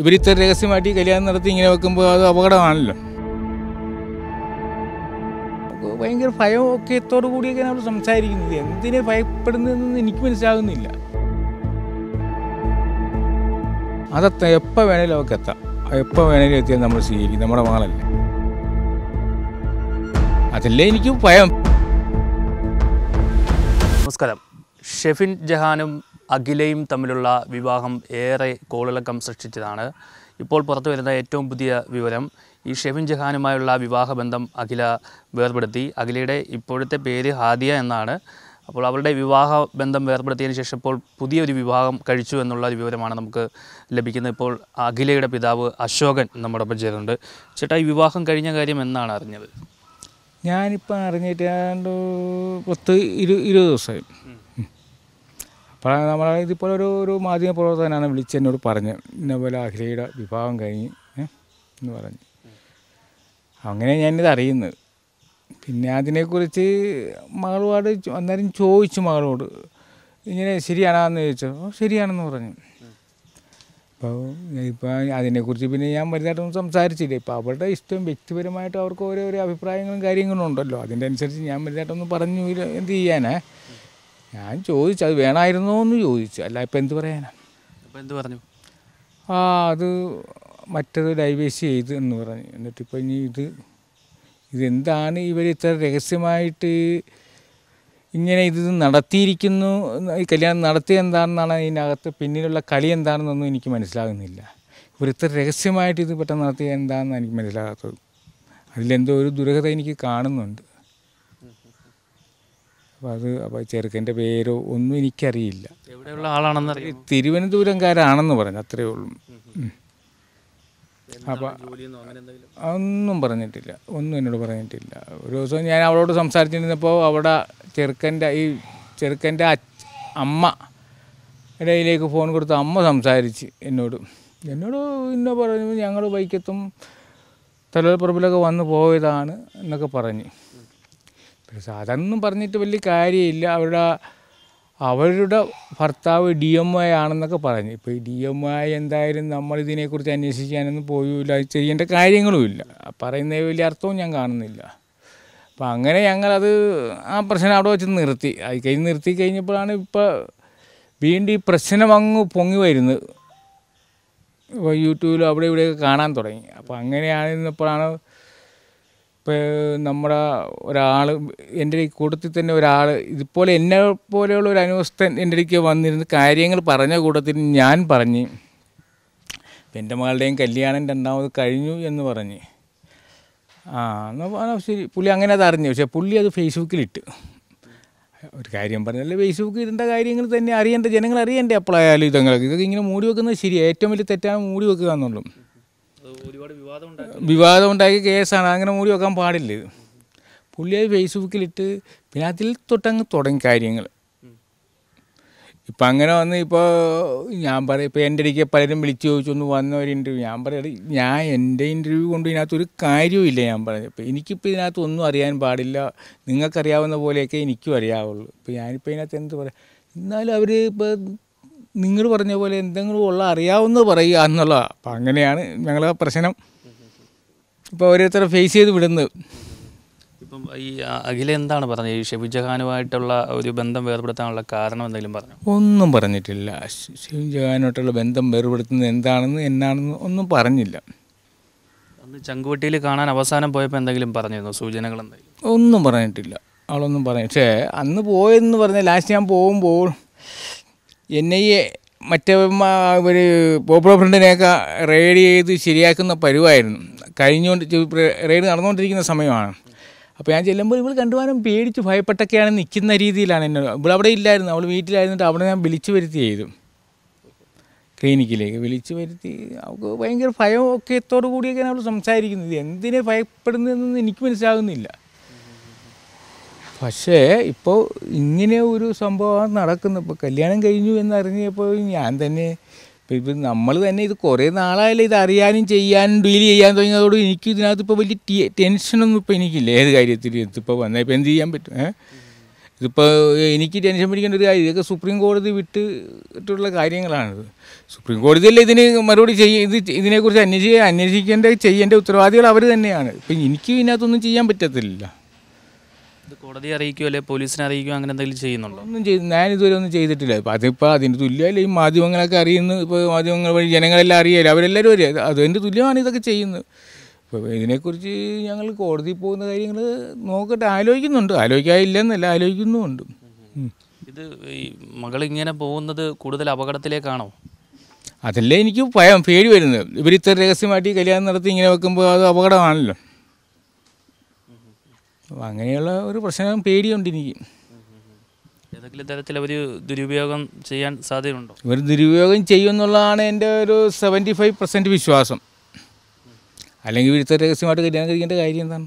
ഇവർ ഇത്ര രഹസ്യമായിട്ട് കല്യാണം നടത്തി ഇങ്ങനെ വെക്കുമ്പോൾ അത് അപകടമാണല്ലോ ഭയങ്കര ഭയം ഭയമൊക്കെത്തോടു കൂടിയൊക്കെ അവർ സംസാരിക്കുന്നത് എന്തിനെ ഭയപ്പെടുന്നതെന്ന് എനിക്ക് മനസ്സിലാകുന്നില്ല അതെത്താം എപ്പോൾ വേണേലും അവർക്ക് എത്താം എപ്പോൾ വേണേലും എത്തിയാൽ നമ്മൾ സ്വീകരിക്കും നമ്മുടെ മകളല്ല അതല്ലേ എനിക്ക് ഭയം നമസ്കാരം ഷെഫിൻ ജഹാനും അഖിലയും തമ്മിലുള്ള വിവാഹം ഏറെ കോളിളക്കം സൃഷ്ടിച്ചതാണ് ഇപ്പോൾ പുറത്തു വരുന്ന ഏറ്റവും പുതിയ വിവരം ഈ ഷെബിൻ ജഹാനുമായുള്ള വിവാഹബന്ധം അഖില വേർപെടുത്തി അഖിലയുടെ ഇപ്പോഴത്തെ പേര് ഹാദിയ എന്നാണ് അപ്പോൾ അവരുടെ വിവാഹ ബന്ധം വേർപ്പെടുത്തിയതിന് ശേഷം ഇപ്പോൾ പുതിയൊരു വിവാഹം കഴിച്ചു എന്നുള്ള ഒരു വിവരമാണ് നമുക്ക് ലഭിക്കുന്നത് ഇപ്പോൾ അഖിലയുടെ പിതാവ് അശോകൻ നമ്മുടെ ഒപ്പം ചേരുന്നുണ്ട് ചേട്ടാ ഈ വിവാഹം കഴിഞ്ഞ കാര്യം എന്നാണ് അറിഞ്ഞത് ഞാനിപ്പോൾ അറിഞ്ഞിട്ട് പത്ത് ഇരു ഇരുപത് ദിവസമായി പറയാൻ നമ്മൾ ഇതിപ്പോൾ ഒരു ഒരു മാധ്യമ പ്രവർത്തകനാണ് വിളിച്ച് എന്നോട് പറഞ്ഞത് ഇന്നപോലെ അഖിലയുടെ വിഭാഗം കഴിഞ്ഞ് എന്ന് പറഞ്ഞു അങ്ങനെ ഞാനിത് അറിയുന്നത് പിന്നെ അതിനെക്കുറിച്ച് മകളോട് അന്നേരം ചോദിച്ചു മകളോട് ഇങ്ങനെ ശരിയാണെന്ന് ചോദിച്ചോ ശരിയാണെന്ന് പറഞ്ഞു അപ്പോൾ ഇപ്പോൾ അതിനെക്കുറിച്ച് പിന്നെ ഞാൻ വലുതായിട്ടൊന്നും സംസാരിച്ചില്ല ഇപ്പോൾ അവരുടെ ഇഷ്ടം വ്യക്തിപരമായിട്ട് അവർക്ക് ഓരോ അഭിപ്രായങ്ങളും കാര്യങ്ങളും ഉണ്ടല്ലോ അതിൻ്റെ അനുസരിച്ച് ഞാൻ വലുതായിട്ടൊന്നും പറഞ്ഞു എന്ത് ചെയ്യാനേ ഞാൻ ചോദിച്ചു അത് വേണമായിരുന്നോ എന്ന് ചോദിച്ചു അല്ല ഇപ്പം എന്ത് പറയാനാണ് എന്ത് പറഞ്ഞു ആ അത് മറ്റത് ഡൈവേഴ്സ് ചെയ്ത് എന്ന് പറഞ്ഞു എന്നിട്ടിപ്പോൾ ഇനി ഇത് ഇതെന്താണ് ഇവർ ഇത്ര രഹസ്യമായിട്ട് ഇങ്ങനെ ഇത് നടത്തിയിരിക്കുന്നു ഈ കല്യാണം നടത്തി എന്താണെന്നാണ് ഇതിനകത്ത് പിന്നിലുള്ള കളി എന്താണെന്നൊന്നും എനിക്ക് മനസ്സിലാകുന്നില്ല ഇവർ ഇത്ര രഹസ്യമായിട്ട് ഇത് പെട്ടെന്ന് നടത്തി എന്താണെന്ന് എനിക്ക് മനസ്സിലാകാത്തത് അതിലെന്തോ ഒരു ദുരഹത എനിക്ക് കാണുന്നുണ്ട് അപ്പം അത് അപ്പോൾ ചെറുക്കൻ്റെ പേരോ ഒന്നും എനിക്കറിയില്ല എവിടെയുള്ള ആളാണെന്ന് തിരുവനന്തപുരംകാരാണെന്ന് പറഞ്ഞു അത്രയേ ഉള്ളൂ അപ്പം ഒന്നും പറഞ്ഞിട്ടില്ല ഒന്നും എന്നോട് പറഞ്ഞിട്ടില്ല ഒരു ദിവസം ഞാൻ അവളോട് സംസാരിച്ചിരുന്നപ്പോൾ അവിടെ ചെറുക്കൻ്റെ ഈ ചെറുക്കൻ്റെ അമ്മ ഇടയിലേക്ക് ഫോൺ കൊടുത്ത് അമ്മ സംസാരിച്ച് എന്നോട് എന്നോട് ഇന്ന പറഞ്ഞു ഞങ്ങൾ ബൈക്കെത്തും തലവൽപ്പറമ്പിലൊക്കെ വന്ന് പോയതാണ് എന്നൊക്കെ പറഞ്ഞ് സാധാരണ പറഞ്ഞിട്ട് വലിയ കാര്യമില്ല അവരുടെ അവരുടെ ഭർത്താവ് ഡി എം ഐ ആണെന്നൊക്കെ പറഞ്ഞു ഇപ്പോൾ ഈ ഡി എം ഐ എന്തായാലും നമ്മളിതിനെക്കുറിച്ച് അന്വേഷിക്കാനൊന്നും പോയില്ല ചെയ്യേണ്ട കാര്യങ്ങളുമില്ല പറയുന്ന വലിയ അർത്ഥവും ഞാൻ കാണുന്നില്ല അപ്പം അങ്ങനെ ഞങ്ങളത് ആ പ്രശ്നം അവിടെ വെച്ച് നിർത്തി അത് കഴിഞ്ഞ് നിർത്തി കഴിഞ്ഞപ്പോഴാണ് ഇപ്പോൾ വീണ്ടും ഈ പ്രശ്നം അങ്ങ് പൊങ്ങി വരുന്നത് ഇപ്പോൾ യൂട്യൂബിലും അവിടെ ഇവിടെയൊക്കെ കാണാൻ തുടങ്ങി അപ്പോൾ അങ്ങനെയാണ് ഇന്നിപ്പോഴാണ് ഇപ്പോൾ നമ്മുടെ ഒരാൾ എൻ്റെ ഈ കൂട്ടത്തിൽ തന്നെ ഒരാൾ ഇതുപോലെ എന്നെ പോലെയുള്ള ഒരു അനുവസ്ഥ എൻ്റെ ഇടയ്ക്ക് വന്നിരുന്ന് കാര്യങ്ങൾ പറഞ്ഞ കൂട്ടത്തിൽ ഞാൻ പറഞ്ഞ് എൻ്റെ മകളുടെയും കല്യാണം രണ്ടാമത് കഴിഞ്ഞു എന്ന് പറഞ്ഞ് ആ എന്നാൽ ശരി പുള്ളി അങ്ങനെ അത് അറിഞ്ഞു പക്ഷേ പുള്ളി അത് ഫേസ്ബുക്കിലിട്ട് ഒരു കാര്യം പറഞ്ഞാൽ ഫേസ്ബുക്കിൽ ഇതിൻ്റെ കാര്യങ്ങൾ തന്നെ അറിയേണ്ട ജനങ്ങൾ അറിയേണ്ടേ അപ്പോഴായാലും ഇതങ്ങൾക്ക് ഇതൊക്കെ ഇങ്ങനെ മൂടി വെക്കുന്നത് ശരി ഏറ്റവും വലിയ തെറ്റാണ് മൂടി വെക്കുക എന്നുള്ളൂ വിവാദം ഉണ്ടാക്കിയ കേസാണ് അങ്ങനെ മൂടി വെക്കാൻ പാടില്ല ഇത് പുള്ളി അത് ഫേസ്ബുക്കിലിട്ട് പിന്നെ അതിൽ തൊട്ടങ്ങ് തുടങ്ങി കാര്യങ്ങൾ ഇപ്പം അങ്ങനെ വന്ന് ഇപ്പോൾ ഞാൻ പറയും ഇപ്പോൾ എൻ്റെ ഇടയ്ക്ക് പലരും വിളിച്ചു ചോദിച്ചൊന്ന് വന്ന ഒരു ഇൻ്റർവ്യൂ ഞാൻ പറയാം ഞാൻ എൻ്റെ ഇൻ്റർവ്യൂ കൊണ്ട് ഇതിനകത്തൊരു ഒരു കാര്യവുമില്ല ഞാൻ പറഞ്ഞത് ഇപ്പോൾ എനിക്കിപ്പോൾ ഇതിനകത്ത് ഒന്നും അറിയാൻ പാടില്ല നിങ്ങൾക്കറിയാവുന്ന പോലെയൊക്കെ എനിക്കും അറിയാവുള്ളൂ ഇപ്പോൾ ഞാനിപ്പോൾ ഇതിനകത്ത് എന്ത് പറയാം എന്നാലും അവർ ഇപ്പോൾ നിങ്ങൾ പറഞ്ഞ പോലെ എന്തെങ്കിലും ഉള്ള അറിയാവുന്നത് പറയുക എന്നുള്ള അപ്പം അങ്ങനെയാണ് ഞങ്ങളെ പ്രശ്നം ഇപ്പോൾ ഓരോരുത്തരെ ഫേസ് ചെയ്ത് വിടുന്നത് ഇപ്പം ഈ അഖില എന്താണ് പറഞ്ഞത് ഈ ഷെബിജഹാനുമായിട്ടുള്ള ഒരു ബന്ധം വേർപെടുത്താനുള്ള കാരണം എന്തെങ്കിലും പറഞ്ഞു ഒന്നും പറഞ്ഞിട്ടില്ല ഷെബിജഹാനുമായിട്ടുള്ള ബന്ധം വേർപെടുത്തുന്നത് എന്താണെന്ന് എന്നാണെന്ന് ഒന്നും പറഞ്ഞില്ല അന്ന് ചങ്കുവട്ടിയിൽ കാണാൻ അവസാനം പോയപ്പോൾ എന്തെങ്കിലും പറഞ്ഞിരുന്നു സൂചനകൾ എന്തെങ്കിലും ഒന്നും പറഞ്ഞിട്ടില്ല അവളൊന്നും പറഞ്ഞു പക്ഷേ അന്ന് പോയെന്ന് പറഞ്ഞ ലാസ്റ്റ് ഞാൻ പോകുമ്പോൾ എൻ ഐ എ മറ്റേ ഇവർ പോപ്പുലർ ഫ്രണ്ടിനെയൊക്കെ റെയ്ഡ് ചെയ്ത് ശരിയാക്കുന്ന പരുവായിരുന്നു കഴിഞ്ഞുകൊണ്ട് റെയ്ഡ് നടന്നുകൊണ്ടിരിക്കുന്ന സമയമാണ് അപ്പോൾ ഞാൻ ചെല്ലുമ്പോൾ ഇവൾ കണ്ടുപോകാനും പേടിച്ച് ഭയപ്പെട്ടൊക്കെയാണ് നിൽക്കുന്ന രീതിയിലാണ് എന്നെ ഇവൾ അവിടെ ഇല്ലായിരുന്നു അവൾ വീട്ടിലായിരുന്നിട്ട് അവിടെ ഞാൻ വിളിച്ചു വരുത്തി ചെയ്തു ക്ലിനിക്കിലേക്ക് വിളിച്ചു വരുത്തി അവൾക്ക് ഭയങ്കര ഭയമൊക്കെത്തോടു കൂടിയൊക്കെയാണ് അവൾ സംസാരിക്കുന്നത് എന്തിനെ ഭയപ്പെടുന്നതെന്ന് എനിക്ക് മനസ്സിലാകുന്നില്ല പക്ഷേ ഇപ്പോൾ ഇങ്ങനെ ഒരു സംഭവമാണ് നടക്കുന്നത് ഇപ്പോൾ കല്യാണം കഴിഞ്ഞു എന്നറിഞ്ഞപ്പോൾ ഞാൻ തന്നെ ഇപ്പം ഇപ്പം നമ്മൾ തന്നെ ഇത് കുറേ നാളായാലും ഇത് അറിയാനും ചെയ്യാനും ഡീൽ ചെയ്യാൻ തുടങ്ങിയതോട് എനിക്ക് ഇതിനകത്ത് ഇപ്പോൾ വലിയ ടെൻഷനൊന്നും ഇപ്പോൾ എനിക്കില്ല ഏത് കാര്യത്തിൽ ഇതിപ്പോൾ വന്നാൽ ഇപ്പോൾ എന്ത് ചെയ്യാൻ പറ്റും ഏഹ് ഇതിപ്പോൾ എനിക്ക് ടെൻഷൻ പിടിക്കേണ്ട ഒരു കാര്യം ഇതൊക്കെ സുപ്രീം കോടതി വിട്ടിട്ടുള്ള കാര്യങ്ങളാണിത് സുപ്രീം കോടതിയിൽ ഇതിന് മറുപടി ചെയ്യ ഇത് ഇതിനെക്കുറിച്ച് അന്വേഷിക്കുക അന്വേഷിക്കേണ്ട ചെയ്യേണ്ട ഉത്തരവാദികൾ അവർ തന്നെയാണ് ഇപ്പം എനിക്ക് ഇതിനകത്തൊന്നും ചെയ്യാൻ പറ്റത്തില്ല ഇത് കോടതിയെ അറിയിക്കുകയോ അല്ലെങ്കിൽ പോലീസിനെ അറിയിക്കുകയോ അങ്ങനെ എന്തെങ്കിലും ചെയ്യുന്നുണ്ടോ ഒന്നും ചെയ്തു ഞാൻ ഇതുവരെ ഒന്നും ചെയ്തിട്ടില്ല അപ്പം അതിപ്പോൾ അതിൻ്റെ തുല്യമല്ല ഈ മാധ്യമങ്ങളൊക്കെ അറിയുന്നു ഇപ്പോൾ മാധ്യമങ്ങൾ വഴി ജനങ്ങളെല്ലാം അറിയാമല്ലോ അവരെല്ലാവരും അറിയാം അതിൻ്റെ തുല്യമാണ് ഇതൊക്കെ ചെയ്യുന്നത് അപ്പോൾ ഇതിനെക്കുറിച്ച് ഞങ്ങൾ കോടതിയിൽ പോകുന്ന കാര്യങ്ങൾ നോക്കട്ടെ ആലോചിക്കുന്നുണ്ട് ആലോചിക്കാതില്ലെന്നല്ല ആലോചിക്കുന്നുമുണ്ട് ഇത് ഈ മകൾ ഇങ്ങനെ പോകുന്നത് കൂടുതൽ അപകടത്തിലേക്കാണോ അതല്ലേ എനിക്ക് ഭയം പേടി വരുന്നത് ഇവർ ഇത്ര രഹസ്യമായിട്ട് കല്യാണം നടത്തി ഇങ്ങനെ വെക്കുമ്പോൾ അത് അപകടമാണല്ലോ അപ്പോൾ അങ്ങനെയുള്ള ഒരു പ്രശ്നം പേടിയുണ്ട് എനിക്ക് ഏതെങ്കിലും തരത്തിൽ അവർ ദുരുപയോഗം ചെയ്യാൻ സാധ്യതയുണ്ടോ ഇവർ ദുരുപയോഗം ചെയ്യുമെന്നുള്ളതാണ് എൻ്റെ ഒരു സെവൻറ്റി ഫൈവ് പെർസെൻറ്റ് വിശ്വാസം അല്ലെങ്കിൽ വിരുദ്ധ രഹസ്യമായിട്ട് കല്യാണം കഴിക്കേണ്ട കാര്യം എന്താണ്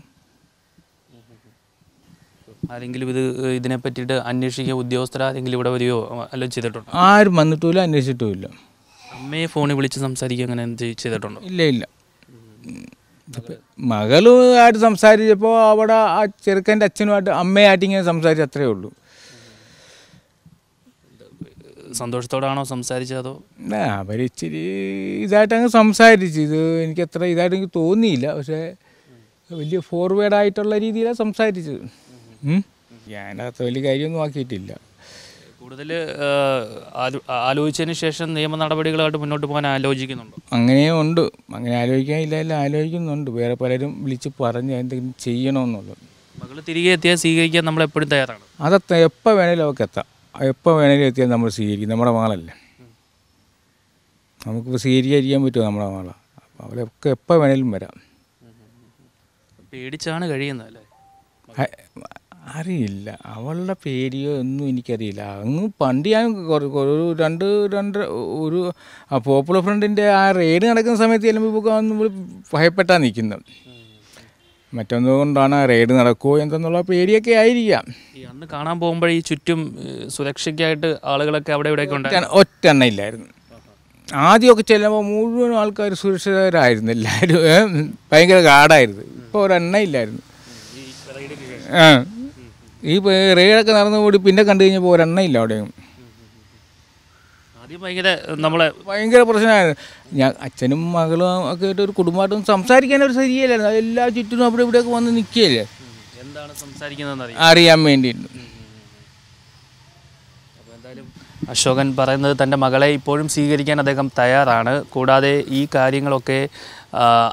ആരെങ്കിലും ഇത് ഇതിനെ പറ്റിയിട്ട് അന്വേഷിക്കുക ഉദ്യോഗസ്ഥർ ആരെങ്കിലും ഇവിടെ വരികയോ അല്ല ചെയ്തിട്ടുണ്ടോ ആരും വന്നിട്ടുമില്ല അന്വേഷിച്ചിട്ടുമില്ല അമ്മയെ ഫോണിൽ വിളിച്ച് സംസാരിക്കുക അങ്ങനെ ചെയ്തിട്ടുണ്ടോ ഇല്ല ഇല്ല മകളുമായിട്ട് സംസാരിച്ചപ്പോൾ അവിടെ ആ ചെറുക്കൻ്റെ അച്ഛനുമായിട്ട് അമ്മയായിട്ട് ഇങ്ങനെ സംസാരിച്ച അത്രേ ഉള്ളൂ സന്തോഷത്തോടാണോ സംസാരിച്ചതോ അവർ ഇച്ചിരി ഇതായിട്ട് അങ്ങ് സംസാരിച്ചു ഇത് എനിക്ക് അത്ര ഇതായിട്ട് എനിക്ക് തോന്നിയില്ല പക്ഷേ വലിയ ഫോർവേഡായിട്ടുള്ള രീതിയിലാണ് സംസാരിച്ചത് ഞാനത്ര വലിയ കാര്യമൊന്നും ആക്കിയിട്ടില്ല കൂടുതൽ ആലോചിച്ചതിന് ശേഷം നിയമ നടപടികളായിട്ട് മുന്നോട്ട് പോകാൻ ആലോചിക്കുന്നുണ്ടോ അങ്ങനെയും ഉണ്ട് അങ്ങനെ ആലോചിക്കാൻ ഇല്ല ആലോചിക്കുന്നുണ്ട് വേറെ പലരും വിളിച്ച് പറഞ്ഞ് എന്തെങ്കിലും ചെയ്യണമെന്നുള്ളത് മകൾ തിരികെ എത്തിയാൽ സ്വീകരിക്കാൻ നമ്മൾ എപ്പോഴും തയ്യാറാണ് അത് എപ്പോൾ വേണേലും അവർക്ക് എത്താം എപ്പോൾ വേണേലും എത്തിയാൽ നമ്മൾ സ്വീകരിക്കും നമ്മുടെ മകളല്ലേ നമുക്ക് സ്വീകരിക്കാതിരിക്കാൻ പറ്റുമോ നമ്മുടെ മകളെ അപ്പോൾ അവരൊക്കെ എപ്പോൾ വേണേലും വരാം പേടിച്ചാണ് കഴിയുന്നത് അല്ലേ അറിയില്ല അവളുടെ പേരിയോ ഒന്നും എനിക്കറിയില്ല അങ്ങ് പണ്ട് ഞാൻ ഒരു രണ്ട് രണ്ട് ഒരു പോപ്പുലർ ഫ്രണ്ടിൻ്റെ ആ റെയ്ഡ് നടക്കുന്ന സമയത്ത് ചെല്ലുമ്പോൾ നമ്മൾ ഭയപ്പെട്ടാണ് നിൽക്കുന്നത് മറ്റൊന്നുകൊണ്ടാണ് റെയ്ഡ് നടക്കുമോ എന്തെന്നുള്ള പേടിയൊക്കെ ആയിരിക്കാം അന്ന് കാണാൻ പോകുമ്പോഴേ ഈ ചുറ്റും സുരക്ഷയ്ക്കായിട്ട് ആളുകളൊക്കെ അവിടെ ഇവിടെയൊക്കെ ഉണ്ട് ഒറ്റെണ്ണ ഇല്ലായിരുന്നു ആദ്യമൊക്കെ ചെല്ലുമ്പോൾ മുഴുവൻ ആൾക്കാർ സുരക്ഷിതരായിരുന്നു എല്ലാവരും ഭയങ്കര ഗാഡായിരുന്നു ഇപ്പോൾ ഒരെണ്ണയില്ലായിരുന്നു ആ ഈ റെയ്ഡൊക്കെ കൂടി പിന്നെ കണ്ടു കഴിഞ്ഞപ്പോൾ ഒരെണ്ണയില്ല അവിടെയും ആദ്യം ഭയങ്കര നമ്മളെ ഭയങ്കര പ്രശ്നമായിരുന്നു ഞാൻ അച്ഛനും മകളും ഒക്കെ ആയിട്ട് ഒരു കുടുംബമായിട്ടും സംസാരിക്കാൻ ഒരു ശരിയല്ലായിരുന്നു എല്ലാ ചുറ്റും അവിടെ ഇവിടെയൊക്കെ വന്ന് നിൽക്കുകയല്ലേ എന്താണ് സംസാരിക്കുന്നതെന്ന് അറിയാൻ വേണ്ടി അശോകൻ പറയുന്നത് തൻ്റെ മകളെ ഇപ്പോഴും സ്വീകരിക്കാൻ അദ്ദേഹം തയ്യാറാണ് കൂടാതെ ഈ കാര്യങ്ങളൊക്കെ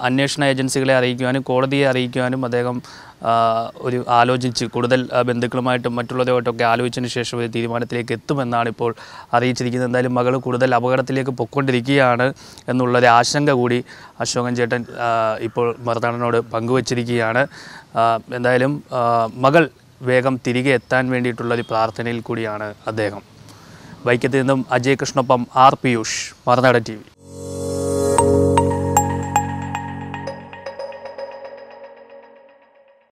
അന്വേഷണ ഏജൻസികളെ അറിയിക്കുവാനും കോടതിയെ അറിയിക്കുവാനും അദ്ദേഹം ഒരു ആലോചിച്ച് കൂടുതൽ ബന്ധുക്കളുമായിട്ടും മറ്റുള്ളവരുമായിട്ടൊക്കെ ആലോചിച്ചതിന് ശേഷം ഒരു തീരുമാനത്തിലേക്ക് എത്തുമെന്നാണ് ഇപ്പോൾ അറിയിച്ചിരിക്കുന്നത് എന്തായാലും മകൾ കൂടുതൽ അപകടത്തിലേക്ക് പൊക്കൊണ്ടിരിക്കുകയാണ് എന്നുള്ളൊരു ആശങ്ക കൂടി അശോകൻ ചേട്ടൻ ഇപ്പോൾ മറുനാടനോട് പങ്കുവച്ചിരിക്കുകയാണ് എന്തായാലും മകൾ വേഗം തിരികെ എത്താൻ വേണ്ടിയിട്ടുള്ളൊരു പ്രാർത്ഥനയിൽ കൂടിയാണ് അദ്ദേഹം വൈക്കത്തിൽ നിന്നും അജയ് കൃഷ്ണപ്പം ആർ പിയൂഷ് മറുനാടൻ ടി